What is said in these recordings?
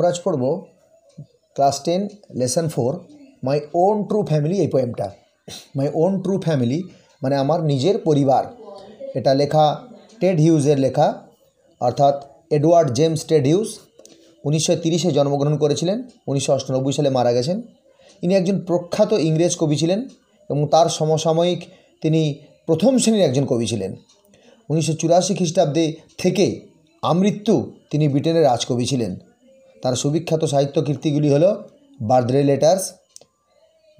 আমরা আজ পড়ব class ten lesson four my own true family এই পোয়েমটা মাই ওন ট্রু ফ্যামিলি মানে আমার নিজের পরিবার এটা লেখা টেড হিউজের লেখা অর্থাৎ এডওয়ার্ড জেমস টেড হিউজ উনিশশো তিরিশে জন্মগ্রহণ করেছিলেন উনিশশো অষ্টানব্বই সালে মারা গেছেন ইনি একজন প্রখ্যাত ইংরেজ কবি ছিলেন এবং তার সমসাময়িক তিনি প্রথম শ্রেণীর একজন কবি ছিলেন উনিশশো চুরাশি খ্রিস্টাব্দে থেকে আমৃত্যু তিনি ব্রিটেনের রাজকবি ছিলেন তার সুবিখ্যাত সাহিত্য কীর্তিগুলি হল birthday letters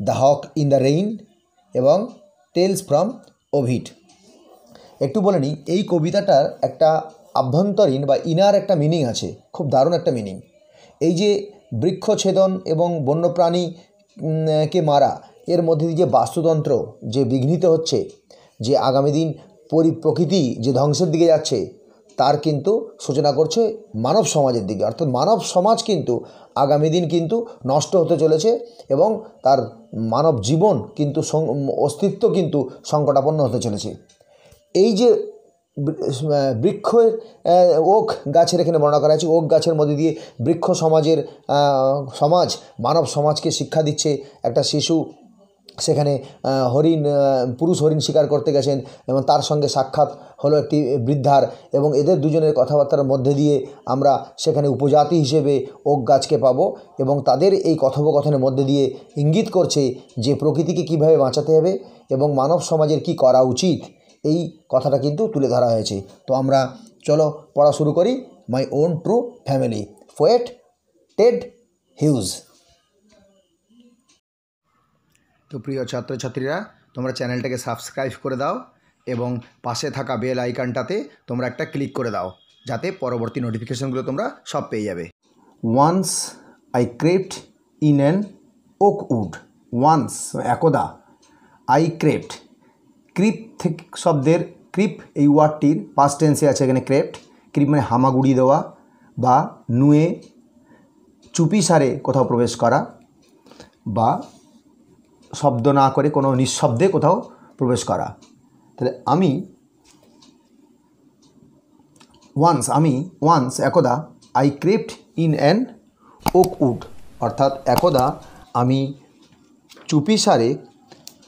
the hawk in the rain এবং টেলস ফ্রম ওভিট একটু বলে নিই এই কবিতাটার একটা আভ্যন্তরীণ বা ইনার একটা মিনিং আছে খুব দারুণ একটা মিনিং এই যে বৃক্ষছেদন এবং বন্যপ্রাণী কে মারা এর মধ্যে দিয়ে যে বাস্তুতন্ত্র যে বিঘ্নিত হচ্ছে যে আগামী দিন পরি প্রকৃতি যে ধ্বংসের দিকে যাচ্ছে তার কিন্তু সূচনা করছে মানব সমাজের দিকে অর্থাৎ মানব সমাজ কিন্তু আগামী দিন কিন্তু নষ্ট হতে চলেছে এবং তার মানব জীবন কিন্তু অস্তিত্ব কিন্তু সংকটাপন্ন হতে চলেছে এই যে বৃক্ষের ওক গাছের এখানে বর্ণনা করা আছে ওক গাছের মধ্যে দিয়ে বৃক্ষ সমাজের সমাজ মানব সমাজকে শিক্ষা দিচ্ছে একটা শিশু সেখানে হরিণ পুরুষ হরিণ শিকার করতে গেছেন এবং তার সঙ্গে সাক্ষাৎ হলো একটি বৃদ্ধার এবং এদের দুজনের কথাবার্তার মধ্যে দিয়ে আমরা সেখানে উপজাতি হিসেবে ওক গাছকে পাব এবং তাদের এই কথোপকথনের মধ্যে দিয়ে ইঙ্গিত করছে যে প্রকৃতিকে কিভাবে বাঁচাতে হবে এবং মানব সমাজের কি করা উচিত এই কথাটা কিন্তু তুলে ধরা হয়েছে তো আমরা চলো পড়া শুরু করি my own true family poet Ted Hughes তো প্রিয় ছাত্রছাত্রীরা তোমরা চ্যানেলটাকে সাবস্ক্রাইব করে দাও এবং পাশে থাকা বেল আইকনটাতে তোমরা একটা ক্লিক করে দাও যাতে পরবর্তী নোটিফিকেশনগুলো তোমরা সব পেয়ে যাবে once I crept in an oak wood once একদা আই ক্রেপ্ট ক্রিপ থেকে শব্দের ক্রিপ এই ওয়ার্ডটির পাস টেন্সে আছে এখানে ক্রেপ্ট ক্রিপ মানে হামাগুড়ি দেওয়া বা নুয়ে চুপি সারে কোথাও প্রবেশ করা বা শব্দ না করে কোনো নিঃশব্দে কোথাও প্রবেশ করা তাহলে আমি ওয়ান্স আমি ওয়ান্স একদা I crept in an oak wood অর্থাৎ একদা আমি চুপিসারে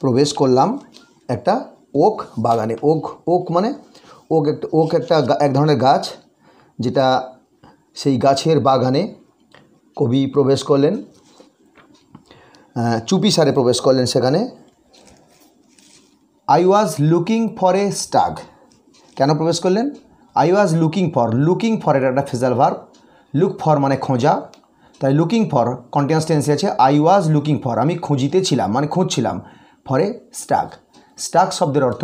প্রবেশ করলাম একটা ওক বাগানে ওক ওক মানে ওক একটা ওক একটা এক ধরনের গাছ যেটা সেই গাছের বাগানে কবি প্রবেশ করলেন চুপি সারে প্রবেশ করলেন সেখানে I was looking for a stag কেন প্রবেশ করলেন I was looking for looking for এটা একটা ফেজাল ভার্ব লুক ফর মানে খোঁজা তাই লুকিং ফর কন্টিনিউস টেন্সে আছে আই ওয়াজ লুকিং ফর আমি খুঁজিতেছিলাম মানে খুঁজছিলাম ফরে স্টাগ স্টাগ শব্দের অর্থ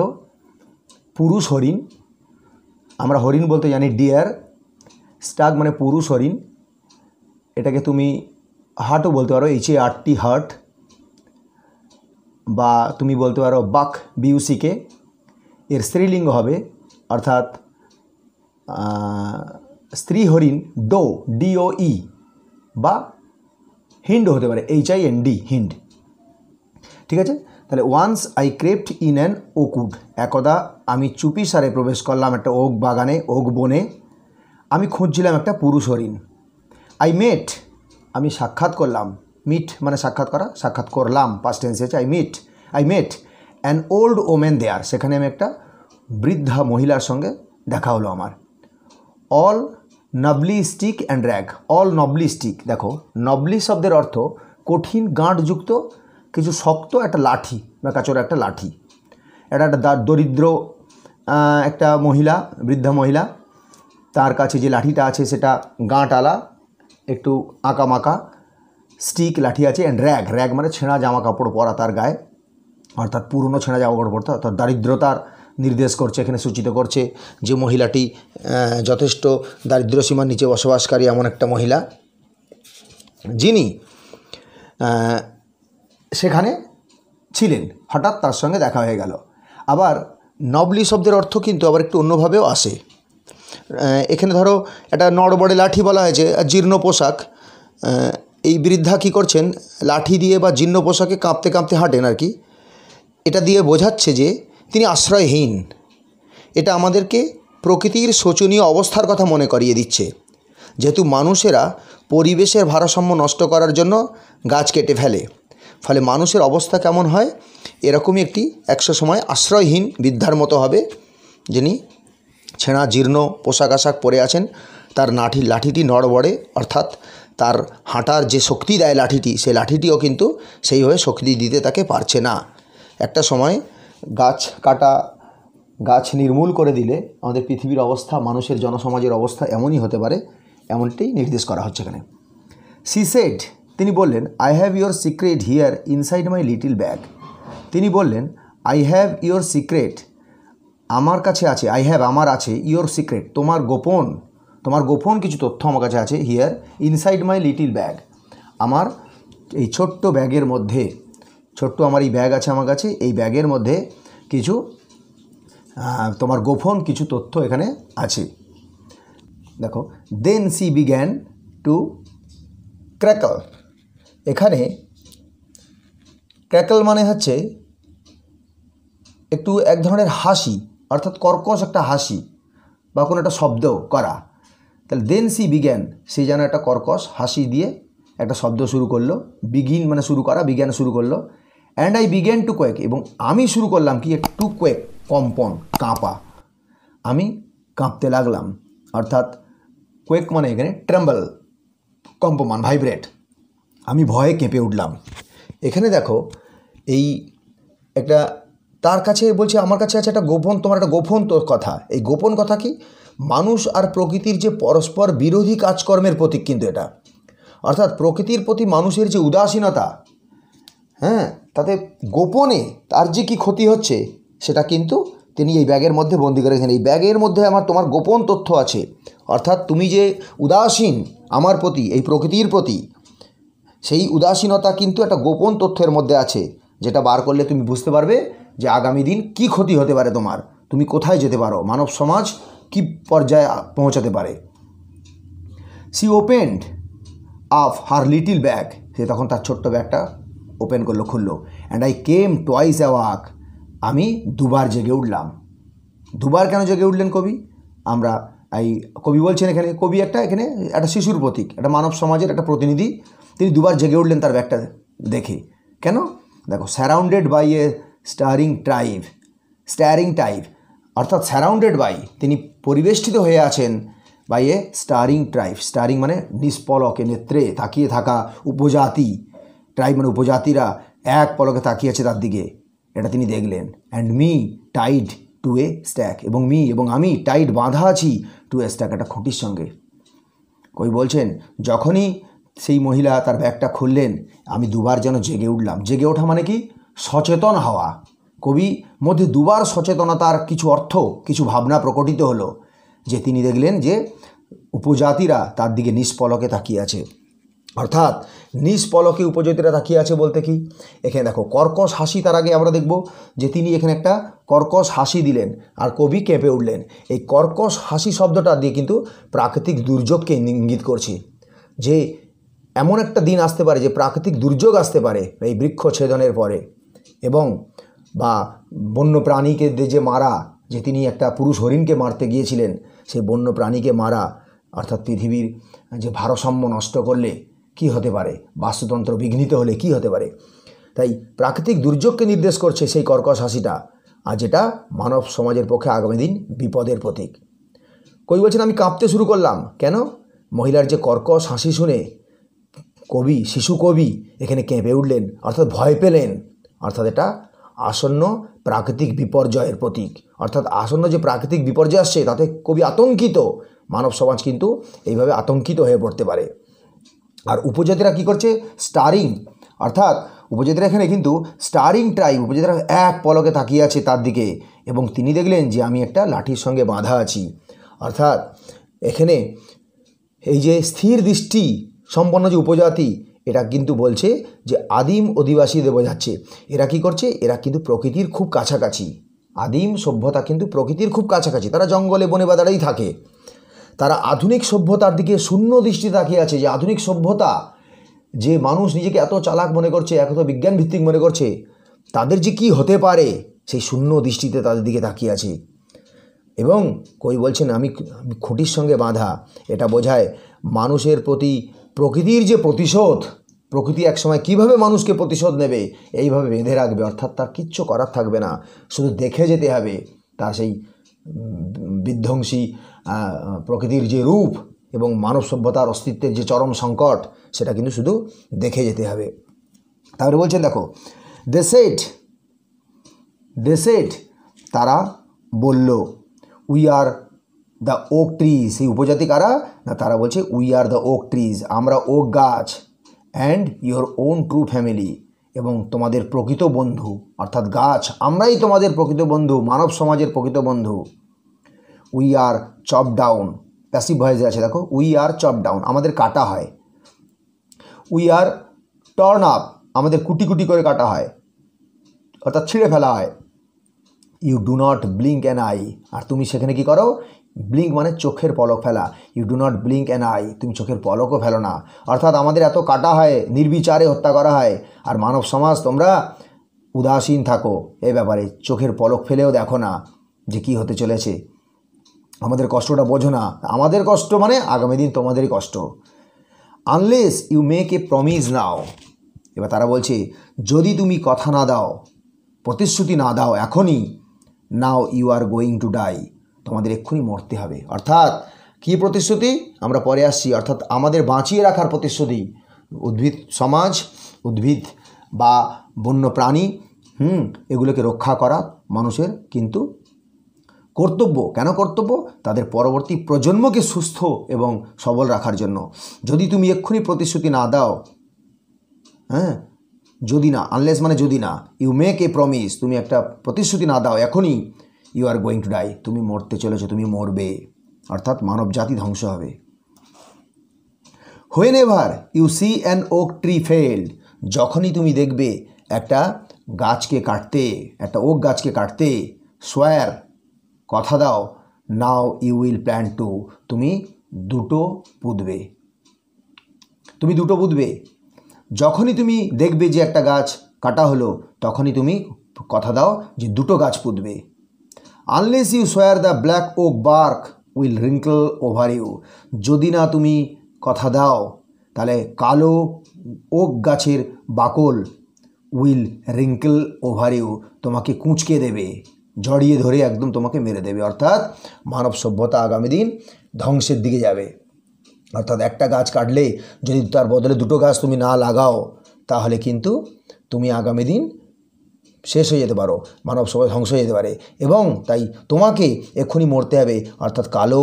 পুরুষ হরিণ আমরা হরিণ বলতে জানি ডিয়ার স্টাগ মানে পুরুষ হরিণ এটাকে তুমি হার্টও বলতে পারো এইচ এ টি হার্ট বা তুমি বলতে পারো বাক বিউসিকে এর স্ত্রীলিঙ্গ হবে অর্থাৎ স্ত্রী হরিণ ডো ডিও ই e, বা হিন্ড হতে পারে H I N D hind ঠিক আছে তাহলে once I crept in an oak wood একদা আমি চুপি সারে প্রবেশ করলাম একটা ওক বাগানে ওক বনে আমি খুঁজছিলাম একটা পুরুষ হরিণ আই মেট আমি সাক্ষাৎ করলাম মিট মানে সাক্ষাৎ করা সাক্ষাৎ করলাম পাস্ট টেন্স হচ্ছে I meet I met an old woman there সেখানে আমি একটা বৃদ্ধা মহিলার সঙ্গে দেখা হলো আমার all knobbly stick and rag all knobbly stick দেখো নবলি শব্দের অর্থ কঠিন গাঁটযুক্ত কিছু শক্ত একটা লাঠি বা কাচর একটা লাঠি এটা একটা দরিদ্র একটা মহিলা বৃদ্ধা মহিলা তার কাছে যে লাঠিটা আছে সেটা গাঁটালা একটু আঁকামাকা স্টিক লাঠি আছে অ্যান্ড র্যাগ র্যাগ মানে ছেঁড়া জামা কাপড় পরা তার গায়ে অর্থাৎ পুরনো ছেঁড়া জামা কাপড় পরতে অর্থাৎ দারিদ্রতার নির্দেশ করছে এখানে সূচিত করছে যে মহিলাটি যথেষ্ট দারিদ্র্যসীমার নিচে বসবাসকারী এমন একটা মহিলা যিনি সেখানে ছিলেন হঠাৎ তার সঙ্গে দেখা হয়ে গেল আবার নবলি শব্দের অর্থ কিন্তু আবার একটু অন্যভাবেও আসে এখানে ধরো একটা নড়বড়ে লাঠি বলা হয়েছে জীর্ণ পোশাক এই বৃদ্ধা কী করছেন লাঠি দিয়ে বা জীর্ণ পোশাকে কাঁপতে কাঁপতে হাঁটেন আর কি এটা দিয়ে বোঝাচ্ছে যে তিনি আশ্রয়হীন এটা আমাদেরকে প্রকৃতির শোচনীয় অবস্থার কথা মনে করিয়ে দিচ্ছে যেহেতু মানুষেরা পরিবেশের ভারসাম্য নষ্ট করার জন্য গাছ কেটে ফেলে ফলে মানুষের অবস্থা কেমন হয় এরকমই একটি একশো সময় আশ্রয়হীন বৃদ্ধার মতো হবে যিনি ছেঁড়া জীর্ণ পোশাক আশাক পরে আছেন তার নাঠি লাঠিটি নড়বড়ে অর্থাৎ তার হাঁটার যে শক্তি দেয় লাঠিটি সেই লাঠিটিও কিন্তু সেইভাবে শক্তি দিতে তাকে পারছে না একটা সময় গাছ কাটা গাছ নির্মূল করে দিলে আমাদের পৃথিবীর অবস্থা মানুষের জনসমাজের অবস্থা এমনই হতে পারে এমনটাই নির্দেশ করা হচ্ছে এখানে সি সেড তিনি বললেন I have your secret here inside my little bag তিনি বললেন আই হ্যাভ ইয়োর সিক্রেট আমার কাছে আছে আই হ্যাভ আমার আছে ইয়োর সিক্রেট তোমার গোপন তোমার গোপন কিছু তথ্য আমার কাছে আছে here inside my little bag আমার এই ছোট্ট ব্যাগের মধ্যে ছোট্ট আমার এই ব্যাগ আছে আমার কাছে এই ব্যাগের মধ্যে কিছু তোমার গোপন কিছু তথ্য এখানে আছে দেখো দেন সি বিজ্ঞান টু ক্র্যাকল এখানে ক্র্যাকল মানে হচ্ছে একটু এক ধরনের হাসি অর্থাৎ কর্কশ একটা হাসি বা কোনো একটা শব্দ করা তাহলে দেন সি বিজ্ঞান সে যেন একটা কর্কশ হাসি দিয়ে একটা শব্দ শুরু করলো বিগিন মানে শুরু করা বিজ্ঞান শুরু করলো and I began to quake এবং আমি শুরু করলাম কি টু কোয়েক কম্পন কাঁপা আমি কাঁপতে লাগলাম অর্থাৎ কোয়েক মানে এখানে ট্রাম্বল কম্পমান ভাইব্রেট আমি ভয়ে কেঁপে উঠলাম এখানে দেখো এই একটা তার কাছে বলছে আমার কাছে আছে একটা গোপন তোমার একটা গোপন তোর কথা এই গোপন কথা কি মানুষ আর প্রকৃতির যে পরস্পর বিরোধী কাজকর্মের প্রতীক কিন্তু এটা অর্থাৎ প্রকৃতির প্রতি মানুষের যে উদাসীনতা হ্যাঁ তাতে গোপনে তার যে কী ক্ষতি হচ্ছে সেটা কিন্তু তিনি এই ব্যাগের মধ্যে বন্দি করে রেখেন এই ব্যাগের মধ্যে আমার তোমার গোপন তথ্য আছে অর্থাৎ তুমি যে উদাসীন আমার প্রতি এই প্রকৃতির প্রতি সেই উদাসীনতা কিন্তু একটা গোপন তথ্যের মধ্যে আছে যেটা বার করলে তুমি বুঝতে পারবে যে আগামী দিন কি ক্ষতি হতে পারে তোমার তুমি কোথায় যেতে পারো মানব সমাজ কি পর্যায়ে পৌঁছাতে পারে সি ওপেন্ড আফ হার লিটিল ব্যাগ সে তখন তার ছোট্ট ব্যাগটা ওপেন করলো খুললো and I came twice awake আমি দুবার জেগে উঠলাম দুবার কেন জেগে উঠলেন কবি আমরা এই কবি বলছেন এখানে কবি একটা এখানে একটা শিশুর প্রতীক একটা মানব সমাজের একটা প্রতিনিধি তিনি দুবার জেগে উঠলেন তার ব্যাগটা দেখে কেন দেখো স্যারাউন্ডেড বাই এ স্টারিং টাইভ স্টারিং টাইপ অর্থাৎ স্যারাউন্ডেড বাই তিনি পরিবেষ্টিত হয়ে আছেন by a staring tribe staring মানে নিষ্পলকে নেত্রে তাকিয়ে থাকা উপজাতি ট্রাইব মানে উপজাতিরা এক পলকে তাকিয়েছে তার দিকে এটা তিনি দেখলেন and me tied to a stack এবং মি এবং আমি টাইট বাঁধা আছি টু এ স্ট্যাক একটা খুঁটির সঙ্গে কই বলছেন যখনই সেই মহিলা তার ব্যাগটা খুললেন আমি দুবার যেন জেগে উঠলাম জেগে ওঠা মানে কি সচেতন হওয়া কবি মধ্যে দুবার সচেতনতার কিছু অর্থ কিছু ভাবনা প্রকটিত হলো যে তিনি দেখলেন যে উপজাতিরা তার দিকে নিষ্পলকে তাকিয়ে আছে অর্থাৎ নিষ্পলকে উপজাতিরা তাকিয়ে আছে বলতে কি এখানে দেখো কর্কশ হাসি তার আগে আমরা দেখব যে তিনি এখানে একটা কর্কশ হাসি দিলেন আর কবি কেঁপে উঠলেন এই কর্কশ হাসি শব্দটা দিয়ে কিন্তু প্রাকৃতিক দুর্যোগকে ইঙ্গিত করছি যে এমন একটা দিন আসতে পারে যে প্রাকৃতিক দুর্যোগ আসতে পারে এই বৃক্ষ ছেদনের পরে এবং বা বন্য প্রাণীকে যে মারা যে তিনি একটা পুরুষ হরিণকে মারতে গিয়েছিলেন সেই বন্য প্রাণীকে মারা অর্থাৎ পৃথিবীর যে ভারসাম্য নষ্ট করলে কি হতে পারে বাস্তুতন্ত্র বিঘ্নিত হলে কি হতে পারে তাই প্রাকৃতিক দুর্যোগকে নির্দেশ করছে সেই কর্কশ হাসিটা আর যেটা মানব সমাজের পক্ষে আগামী দিন বিপদের প্রতীক কবি বলছেন আমি কাঁপতে শুরু করলাম কেন মহিলার যে কর্কশ হাসি শুনে কবি শিশু কবি এখানে কেঁপে উঠলেন অর্থাৎ ভয় পেলেন অর্থাৎ এটা আসন্ন প্রাকৃতিক বিপর্যয়ের প্রতীক অর্থাৎ আসন্ন যে প্রাকৃতিক বিপর্যয় আসছে তাতে কবি আতঙ্কিত মানব সমাজ কিন্তু এইভাবে আতঙ্কিত হয়ে পড়তে পারে আর উপজাতিরা কি করছে স্টারিং অর্থাৎ উপজাতিরা এখানে কিন্তু স্টারিং ট্রাইব উপজাতিরা এক পলকে তাকিয়ে আছে তার দিকে এবং তিনি দেখলেন যে আমি একটা লাঠির সঙ্গে বাঁধা আছি অর্থাৎ এখানে এই যে স্থির দৃষ্টি সম্পন্ন যে উপজাতি এটা কিন্তু বলছে যে আদিম অধিবাসীদের বোঝাচ্ছে এরা কি করছে এরা কিন্তু প্রকৃতির খুব কাছাকাছি আদিম সভ্যতা কিন্তু প্রকৃতির খুব কাছাকাছি তারা জঙ্গলে বনে বাদারাই থাকে তারা আধুনিক সভ্যতার দিকে শূন্য দৃষ্টি তাকিয়ে আছে যে আধুনিক সভ্যতা যে মানুষ নিজেকে এত চালাক মনে করছে এত বিজ্ঞান ভিত্তিক মনে করছে তাদের যে কি হতে পারে সেই শূন্য দৃষ্টিতে তাদের দিকে তাকিয়ে আছে এবং কই বলছেন আমি খুঁটির সঙ্গে বাঁধা এটা বোঝায় মানুষের প্রতি প্রকৃতির যে প্রতিশোধ প্রকৃতি একসময় কিভাবে মানুষকে প্রতিশোধ নেবে এইভাবে বেঁধে রাখবে অর্থাৎ তার কিচ্ছু করার থাকবে না শুধু দেখে যেতে হবে তা সেই বিধ্বংসী প্রকৃতির যে রূপ এবং মানব সভ্যতার অস্তিত্বের যে চরম সংকট সেটা কিন্তু শুধু দেখে যেতে হবে তারপরে বলছেন দেখো দেশেট দেশেট তারা বলল we are the oak trees সেই উপজাতি কারা না তারা বলছে we are the oak trees আমরা ওক গাছ and your own true family এবং তোমাদের প্রকৃত বন্ধু অর্থাৎ গাছ আমরাই তোমাদের প্রকৃত বন্ধু মানব সমাজের প্রকৃত বন্ধু we are chop down passive ভয়েজে আছে দেখো উই আর চপ ডাউন আমাদের কাটা হয় উই আর টর্ন আপ আমাদের কুটি কুটি করে কাটা হয় অর্থাৎ ছিঁড়ে ফেলা হয় you do not blink an eye আর তুমি সেখানে কি করো ব্লিঙ্ক মানে চোখের পলক ফেলা you do not blink an eye তুমি চোখের পলকও ফেলো না অর্থাৎ আমাদের এত কাটা হয় নির্বিচারে হত্যা করা হয় আর মানব সমাজ তোমরা উদাসীন থাকো এ ব্যাপারে চোখের পলক ফেলেও দেখো না যে কি হতে চলেছে আমাদের কষ্টটা বোঝো না আমাদের কষ্ট মানে আগামী দিন তোমাদেরই কষ্ট unless you make a promise now এবার তারা বলছে যদি তুমি কথা না দাও প্রতিশ্রুতি না দাও এখনই now you are going to die তোমাদের এক্ষুনি মরতে হবে অর্থাৎ কি প্রতিশ্রুতি আমরা পরে আসছি অর্থাৎ আমাদের বাঁচিয়ে রাখার প্রতিশ্রুতি উদ্ভিদ সমাজ উদ্ভিদ বা বন্য প্রাণী হুম এগুলোকে রক্ষা করা মানুষের কিন্তু কর্তব্য কেন কর্তব্য তাদের পরবর্তী প্রজন্মকে সুস্থ এবং সবল রাখার জন্য যদি তুমি এক্ষুনি প্রতিশ্রুতি না দাও হ্যাঁ যদি না আনলেস মানে যদি না ইউ মেক এ প্রমিস তুমি একটা প্রতিশ্রুতি না দাও এখনই you are going to die তুমি মরতে চলেছো তুমি মরবে অর্থাৎ মানব জাতি ধ্বংস হবে whenever you see an oak tree felled যখনই তুমি দেখবে একটা গাছকে কাটতে একটা ওক গাছকে কাটতে সোয়ার কথা দাও now you will plant two তুমি দুটো পুঁতবে তুমি দুটো পুঁতবে যখনই তুমি দেখবে যে একটা গাছ কাটা হলো তখনই তুমি কথা দাও যে দুটো গাছ পুঁতবে unless you swear the black oak bark will wrinkle over you যদি না তুমি কথা দাও তাহলে কালো ওক গাছের বাকল উইল রিঙ্কল ওভার ইউ তোমাকে কুঁচকে দেবে জড়িয়ে ধরে একদম তোমাকে মেরে দেবে অর্থাৎ মানব সভ্যতা আগামী দিন ধ্বংসের দিকে যাবে অর্থাৎ একটা গাছ কাটলে যদি তার বদলে দুটো গাছ তুমি না লাগাও তাহলে কিন্তু তুমি আগামী দিন শেষ হয়ে যেতে পারো মানব সবাই ধ্বংস হয়ে যেতে পারে এবং তাই তোমাকে এক্ষুনি মরতে হবে অর্থাৎ কালো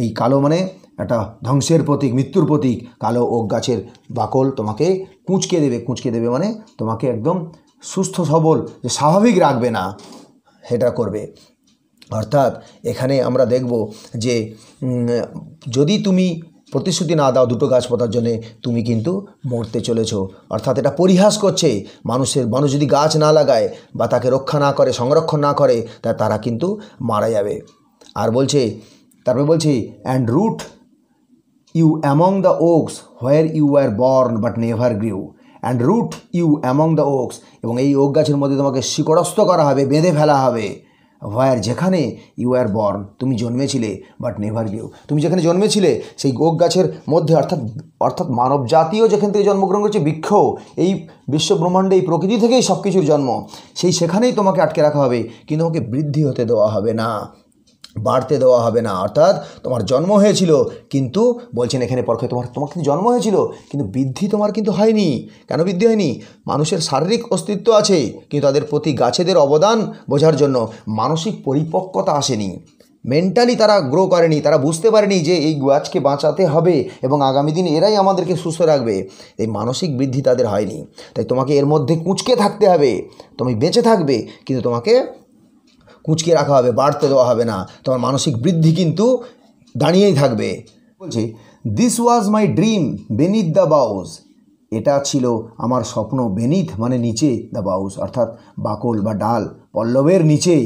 এই কালো মানে একটা ধ্বংসের প্রতীক মৃত্যুর প্রতীক কালো ওক গাছের বাকল তোমাকে কুঁচকে দেবে কুঁচকে দেবে মানে তোমাকে একদম সুস্থ সবল যে স্বাভাবিক রাখবে না সেটা করবে অর্থাৎ এখানে আমরা দেখব যে যদি তুমি প্রতিশ্রুতি না দাও দুটো গাছ পোঁতার জন্যে তুমি কিন্তু মরতে চলেছ অর্থাৎ এটা পরিহাস করছে মানুষের মানুষ যদি গাছ না লাগায় বা তাকে রক্ষা না করে সংরক্ষণ না করে তা তারা কিন্তু মারা যাবে আর বলছে তারপরে বলছি and root you among the oaks where you are born but never grew and root you among the oaks এবং এই ওক গাছের মধ্যে তোমাকে শিকড়স্থ করা হবে বেঁধে ফেলা হবে ওয়ার যেখানে ইউ আর বর্ন তুমি জন্মেছিলে বাট নেভার গিউ তুমি যেখানে জন্মেছিলে সেই গোক গাছের মধ্যে অর্থাৎ অর্থাৎ মানব জাতীয় যেখান থেকে জন্মগ্রহণ করেছে বৃক্ষ এই বিশ্বব্রহ্মাণ্ডে এই প্রকৃতি থেকেই সব কিছুর জন্ম সেই সেখানেই তোমাকে আটকে রাখা হবে কিন্তু তোমাকে বৃদ্ধি হতে দেওয়া হবে না বাড়তে দেওয়া হবে না অর্থাৎ তোমার জন্ম হয়েছিল কিন্তু বলছেন এখানে পরকে তোমার তোমার কিন্তু জন্ম হয়েছিল কিন্তু বৃদ্ধি তোমার কিন্তু হয়নি কেন বৃদ্ধি হয়নি মানুষের শারীরিক অস্তিত্ব আছে কিন্তু তাদের প্রতি গাছেদের অবদান বোঝার জন্য মানসিক পরিপক্কতা আসেনি মেন্টালি তারা গ্রো করেনি তারা বুঝতে পারেনি যে এই গাছকে বাঁচাতে হবে এবং আগামী দিন এরাই আমাদেরকে সুস্থ রাখবে এই মানসিক বৃদ্ধি তাদের হয়নি তাই তোমাকে এর মধ্যে কুঁচকে থাকতে হবে তুমি বেঁচে থাকবে কিন্তু তোমাকে কুচকে রাখা হবে বাড়তে দেওয়া হবে না তোমার মানসিক বৃদ্ধি কিন্তু দাঁড়িয়েই থাকবে বলছি this was my dream beneath the boughs এটা ছিল আমার স্বপ্ন বেনিথ মানে নিচে দ্য বাউস অর্থাৎ বাকল বা ডাল পল্লবের নিচে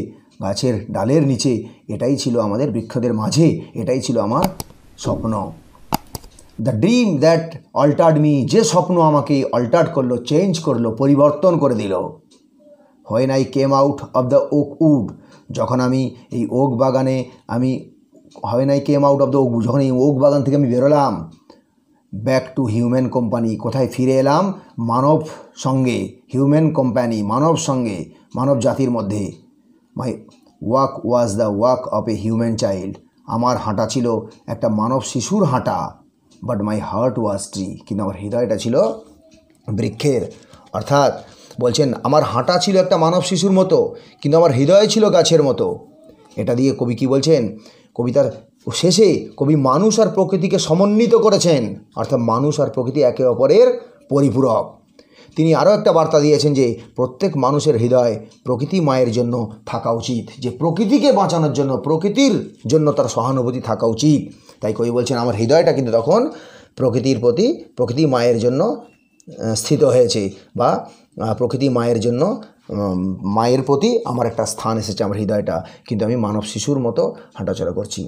গাছের ডালের নিচে এটাই ছিল আমাদের বৃক্ষদের মাঝে এটাই ছিল আমার স্বপ্ন the dream that altered me যে স্বপ্ন আমাকে অল্টার্ড করলো চেঞ্জ করলো পরিবর্তন করে দিল when I came out of the oak wood যখন আমি এই ওক বাগানে আমি হয় নাই came out of the oak যখন এই ওক বাগান থেকে আমি বেরোলাম ব্যাক টু হিউম্যান কোম্পানি কোথায় ফিরে এলাম মানব সঙ্গে হিউম্যান কোম্পানি মানব সঙ্গে মানব জাতির মধ্যে my walk was the walk of a human child আমার হাঁটা ছিল একটা মানব শিশুর হাঁটা but my heart was tree কিন্তু আমার হৃদয়টা ছিল বৃক্ষের অর্থাৎ বলছেন আমার হাঁটা ছিল একটা মানব শিশুর মতো কিন্তু আমার হৃদয় ছিল গাছের মতো এটা দিয়ে কবি কি বলছেন কবিতার শেষে কবি মানুষ আর প্রকৃতিকে সমন্বিত করেছেন অর্থাৎ মানুষ আর প্রকৃতি একে অপরের পরিপূরক তিনি আরও একটা বার্তা দিয়েছেন যে প্রত্যেক মানুষের হৃদয় প্রকৃতি মায়ের জন্য থাকা উচিত যে প্রকৃতিকে বাঁচানোর জন্য প্রকৃতির জন্য তার সহানুভূতি থাকা উচিত তাই কবি বলছেন আমার হৃদয়টা কিন্তু তখন প্রকৃতির প্রতি প্রকৃতি মায়ের জন্য স্থিত হয়েছে বা প্রকৃতি মায়ের জন্য মায়ের প্রতি আমার একটা স্থান এসেছে আমার হৃদয়টা কিন্তু আমি মানব শিশুর মতো হাঁটাচলা করছি